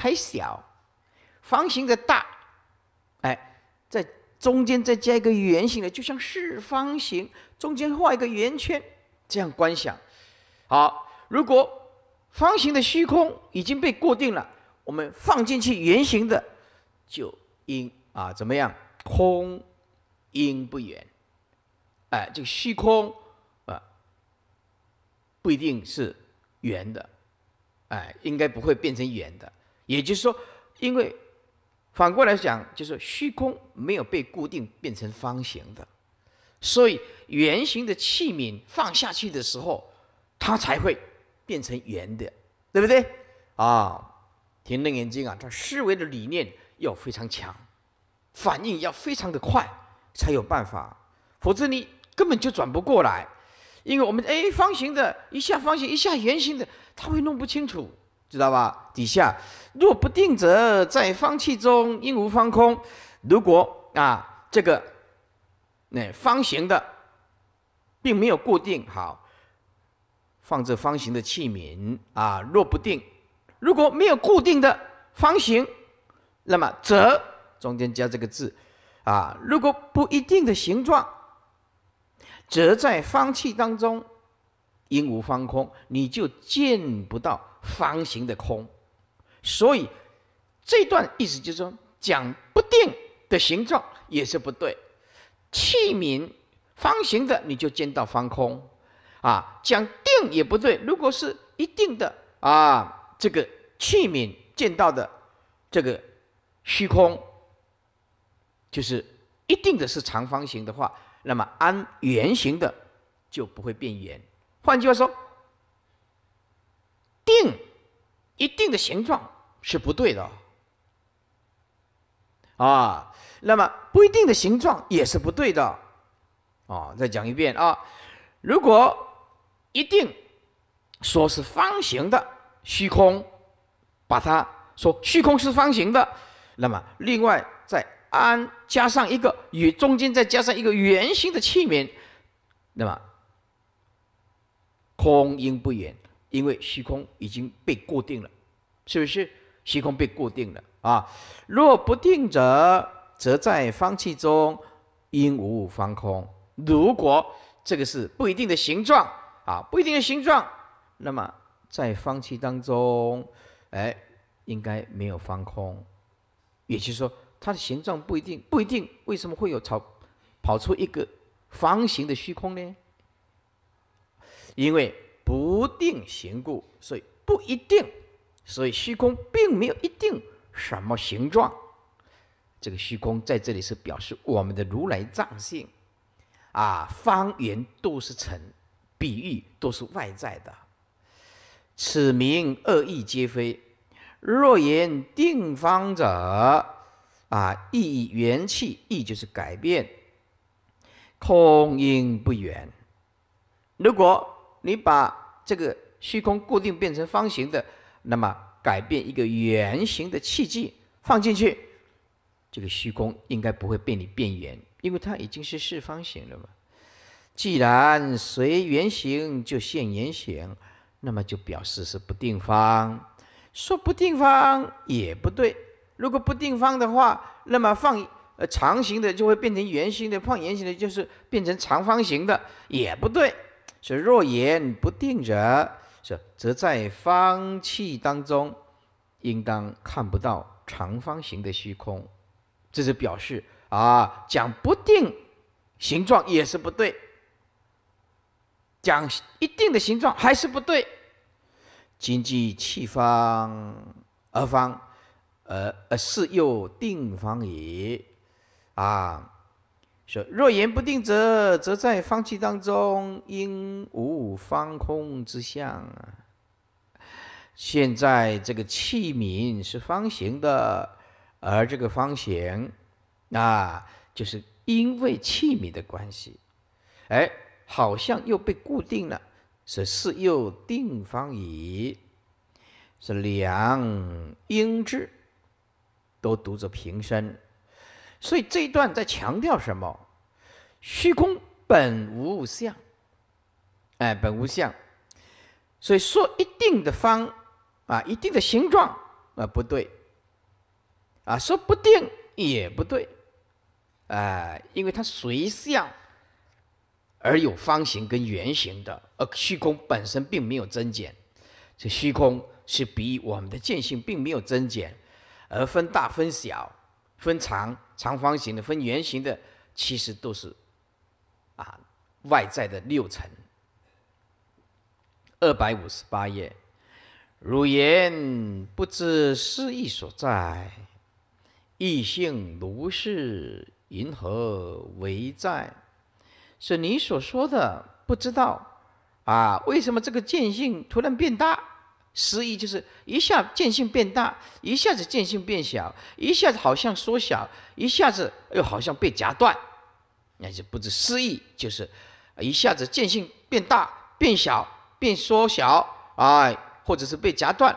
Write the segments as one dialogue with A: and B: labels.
A: 还小，方形的大，哎，在中间再加一个圆形的，就像四方形中间画一个圆圈，这样观想。好，如果方形的虚空已经被固定了，我们放进去圆形的，就应啊，怎么样？空应不圆，哎，这个虚空啊，不一定是圆的，哎，应该不会变成圆的。也就是说，因为反过来讲，就是虚空没有被固定变成方形的，所以圆形的器皿放下去的时候，它才会变成圆的，对不对？啊，天的眼睛啊，它思维的理念要非常强，反应要非常的快，才有办法，否则你根本就转不过来，因为我们哎，方形的，一下方形，一下圆形的，他会弄不清楚。知道吧？底下若不定者，在方器中应无方空。如果啊，这个那方形的并没有固定好，放着方形的器皿啊，若不定，如果没有固定的方形，那么则中间加这个字啊，如果不一定的形状，则在方器当中。因无方空，你就见不到方形的空，所以这段意思就是说，讲不定的形状也是不对。器皿方形的，你就见到方空，啊，讲定也不对。如果是一定的啊，这个器皿见到的这个虚空，就是一定的是长方形的话，那么按圆形的就不会变圆。换句话说，定一定的形状是不对的啊。那么不一定的形状也是不对的啊。再讲一遍啊，如果一定说是方形的虚空，把它说虚空是方形的，那么另外再安加上一个与中间再加上一个圆形的器皿，那么。空应不远，因为虚空已经被固定了，是不是？虚空被固定了啊！若不定者，则在方器中应无方空。如果这个是不一定的形状啊，不一定的形状，那么在方器当中，哎，应该没有方空。也就是说，它的形状不一定，不一定。为什么会有草跑出一个方形的虚空呢？因为不定形故，所以不一定，所以虚空并没有一定什么形状。这个虚空在这里是表示我们的如来藏性啊，方圆都是尘，比喻都是外在的。此名二义皆非。若言定方者啊，亦以元气，意就是改变空应不圆。如果你把这个虚空固定变成方形的，那么改变一个圆形的器具放进去，这个虚空应该不会被你变圆，因为它已经是四方形了嘛。既然随圆形就现圆形，那么就表示是不定方。说不定方也不对，如果不定方的话，那么放长形的就会变成圆形的，放圆形的就是变成长方形的，也不对。是若言不定者，是则在方气当中，应当看不到长方形的虚空，这是表示啊，讲不定形状也是不对，讲一定的形状还是不对。今既气方而方而而是又定方也啊。说若言不定者，则在方气当中，应无方空之相啊。现在这个器皿是方形的，而这个方形啊，就是因为器皿的关系，哎，好像又被固定了。是是又定方矣。是两应质，都读作平声。所以这一段在强调什么？虚空本无相，哎，本无相。所以说一定的方啊，一定的形状啊，不对。啊，说不定也不对，啊，因为它随相而有方形跟圆形的，而虚空本身并没有增减。这虚空是比我们的见性并没有增减，而分大分小。分长长方形的，分圆形的，其实都是啊外在的六层。二百五十八页，汝言不知是意所在，意性如是，云何为在？是你所说的不知道啊？为什么这个见性突然变大？失意就是一下渐见性变大，一下子见性变小，一下子好像缩小，一下子又好像被夹断，那就不知失意就是一下子见性变大、变小、变缩小，哎，或者是被夹断，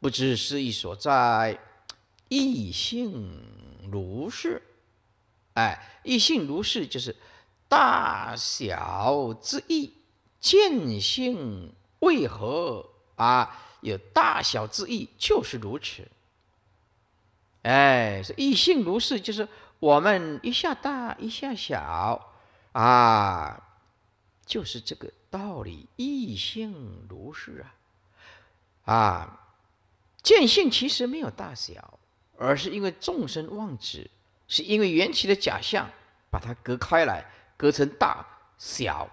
A: 不知失意所在，异性如是，哎，异性如是就是大小之意，见性。为何啊有大小之意？就是如此。哎，异性如是，就是我们一下大一下小啊，就是这个道理。异性如是啊啊，见性其实没有大小，而是因为众生妄执，是因为缘起的假象，把它隔开来，隔成大小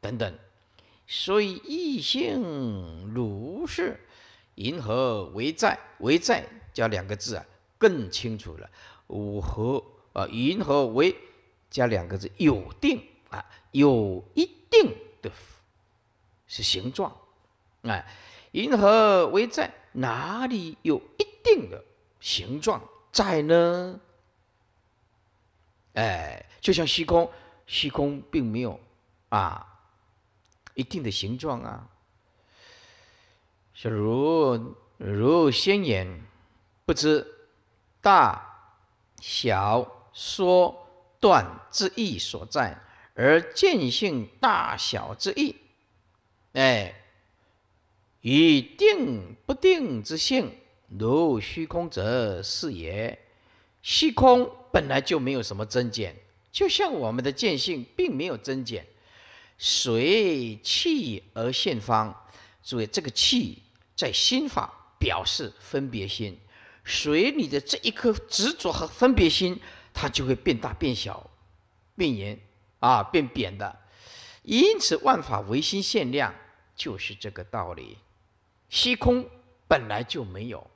A: 等等。所以异性如是，银河为在为在加两个字啊，更清楚了。五合啊，银河为加两个字有定啊，有一定的是形状。哎，银河为在哪里有一定的形状在呢？哎，就像虚空，虚空并没有啊。一定的形状啊，如如先言，不知大小、说断之意所在，而见性大小之意，哎，以定不定之性，如虚空者是也。虚空本来就没有什么增减，就像我们的见性并没有增减。随气而现方，注意这个气在心法表示分别心，随你的这一颗执着和分别心，它就会变大、变小、变圆啊、变扁的。因此，万法唯心现量就是这个道理。虚空本来就没有，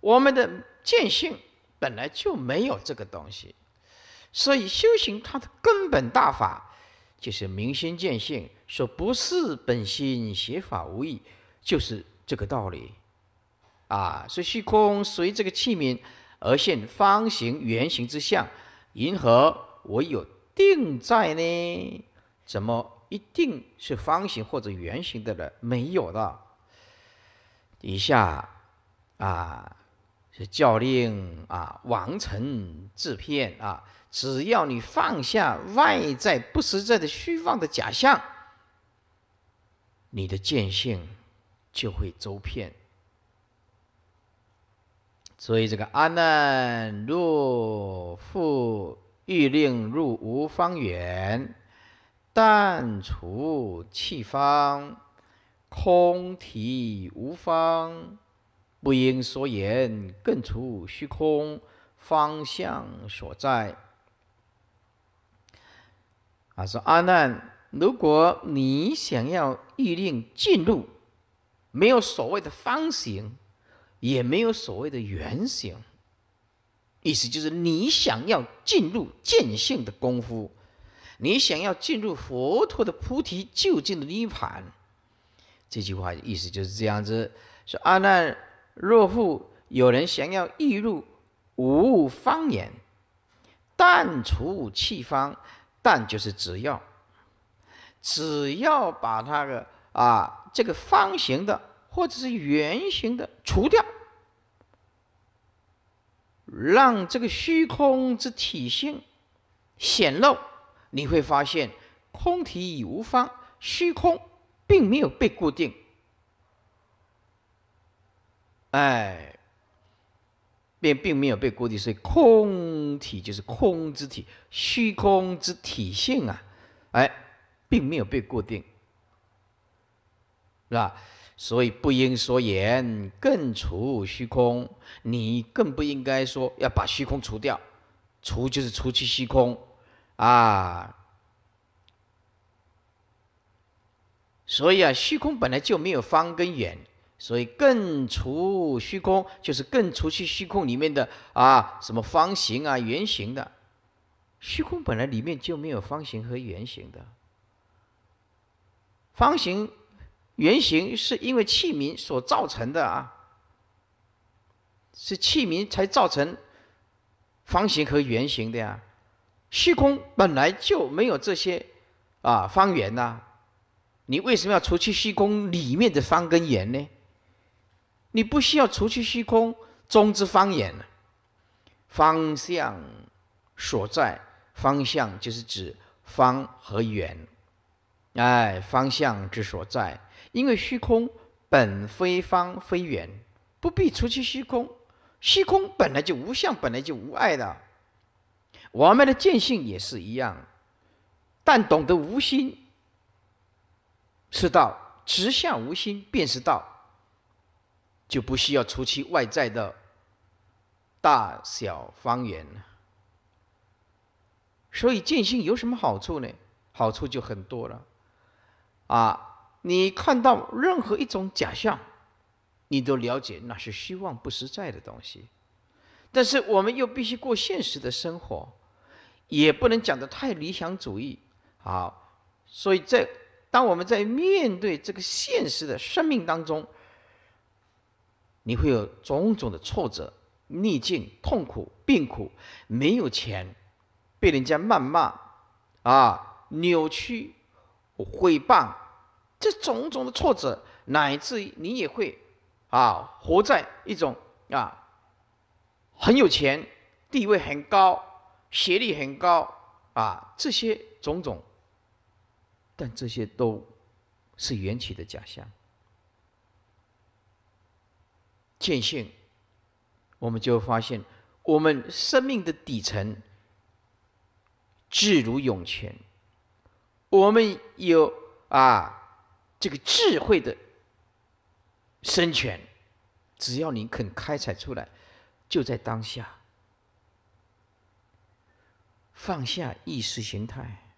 A: 我们的见性本来就没有这个东西，所以修行它的根本大法。就是明心见性，说不是本心，邪法无益，就是这个道理。啊，是虚空随这个器皿而现方形、圆形之相，银河唯有定在呢？怎么一定是方形或者圆形的了？没有的。以下，啊。教令啊，王臣制片啊！只要你放下外在不实在的虚妄的假象，你的见性就会周遍。所以这个阿难若复欲令入无方圆，但除气方，空体无方。不应所言，更除虚空方向所在。啊，说阿难，如果你想要预定进入，没有所谓的方形，也没有所谓的圆形，意思就是你想要进入见性的功夫，你想要进入佛陀的菩提究竟的涅盘。这句话意思就是这样子。说阿难。若复有人想要易入无方言，但除弃方，但就是只要，只要把它的啊这个方形的或者是圆形的除掉，让这个虚空之体性显露，你会发现空体已无方，虚空并没有被固定。哎，便并没有被固定，所以空体就是空之体，虚空之体现啊！哎，并没有被固定，是吧？所以不应说言更除虚空，你更不应该说要把虚空除掉，除就是除去虚空啊！所以啊，虚空本来就没有方跟圆。所以更除虚空，就是更除去虚空里面的啊什么方形啊圆形的，虚空本来里面就没有方形和圆形的，方形、圆形是因为器皿所造成的啊，是器皿才造成方形和圆形的呀，虚空本来就没有这些啊方圆呐，你为什么要除去虚空里面的方跟圆呢？你不需要除去虚空，中之方、言方向所在，方向就是指方和圆。哎，方向之所在，因为虚空本非方非圆，不必除去虚空。虚空本来就无相，本来就无碍的。我们的见性也是一样，但懂得无心是道，直向无心便是道。就不需要除去外在的大小方圆，所以见性有什么好处呢？好处就很多了，啊，你看到任何一种假象，你都了解那是虚妄不实在的东西，但是我们又必须过现实的生活，也不能讲的太理想主义，好，所以在当我们在面对这个现实的生命当中。你会有种种的挫折、逆境、痛苦、病苦、没有钱，被人家谩骂、啊扭曲、毁谤，这种种的挫折，乃至你也会，啊，活在一种啊，很有钱、地位很高、学历很高啊这些种种，但这些都是缘起的假象。见性，我们就发现我们生命的底层，智如涌泉。我们有啊，这个智慧的深泉，只要你肯开采出来，就在当下。放下意识形态，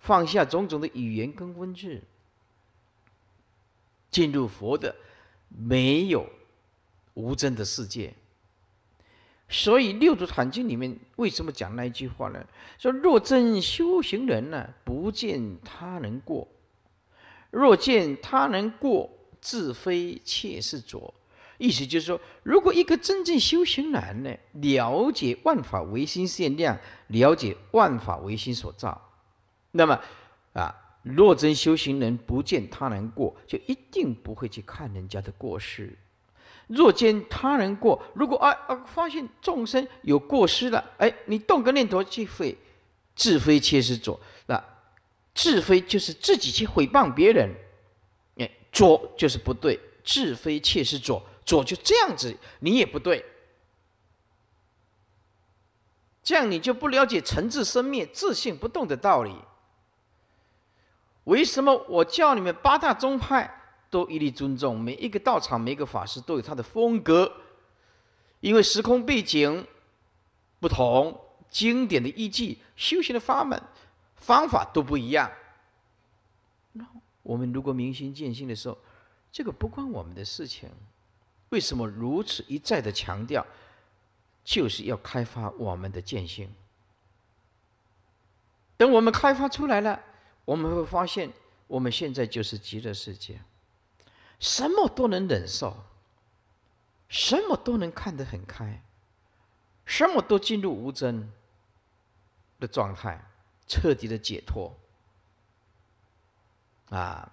A: 放下种种的语言跟文字，进入佛的。没有无真的世界，所以《六祖坛经》里面为什么讲那一句话呢？说若真修行人呢，不见他人过；若见他人过，自非切是浊。意思就是说，如果一个真正修行人呢，了解万法唯心现量，了解万法唯心所造，那么啊。若真修行人不见他人过，就一定不会去看人家的过失。若见他人过，如果啊啊发现众生有过失了，哎，你动个念头就会自非切是左，那自非就是自己去诽谤别人，哎，左就是不对，自非切是左，左就这样子，你也不对，这样你就不了解诚自生灭、自信不动的道理。为什么我教你们八大宗派都一律尊重每一个道场、每一个法师都有他的风格？因为时空背景不同，经典的依据、修行的法门、方法都不一样。那我们如果明心见性的时候，这个不关我们的事情。为什么如此一再的强调，就是要开发我们的见性？等我们开发出来了。我们会发现，我们现在就是极乐世界，什么都能忍受，什么都能看得很开，什么都进入无争的状态，彻底的解脱。啊，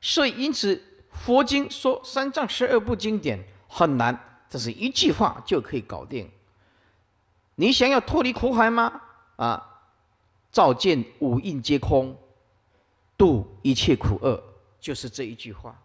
A: 所以因此，佛经说三藏十二部经典很难，这是一句话就可以搞定。你想要脱离苦海吗？啊！照见五蕴皆空，度一切苦厄，就是这一句话。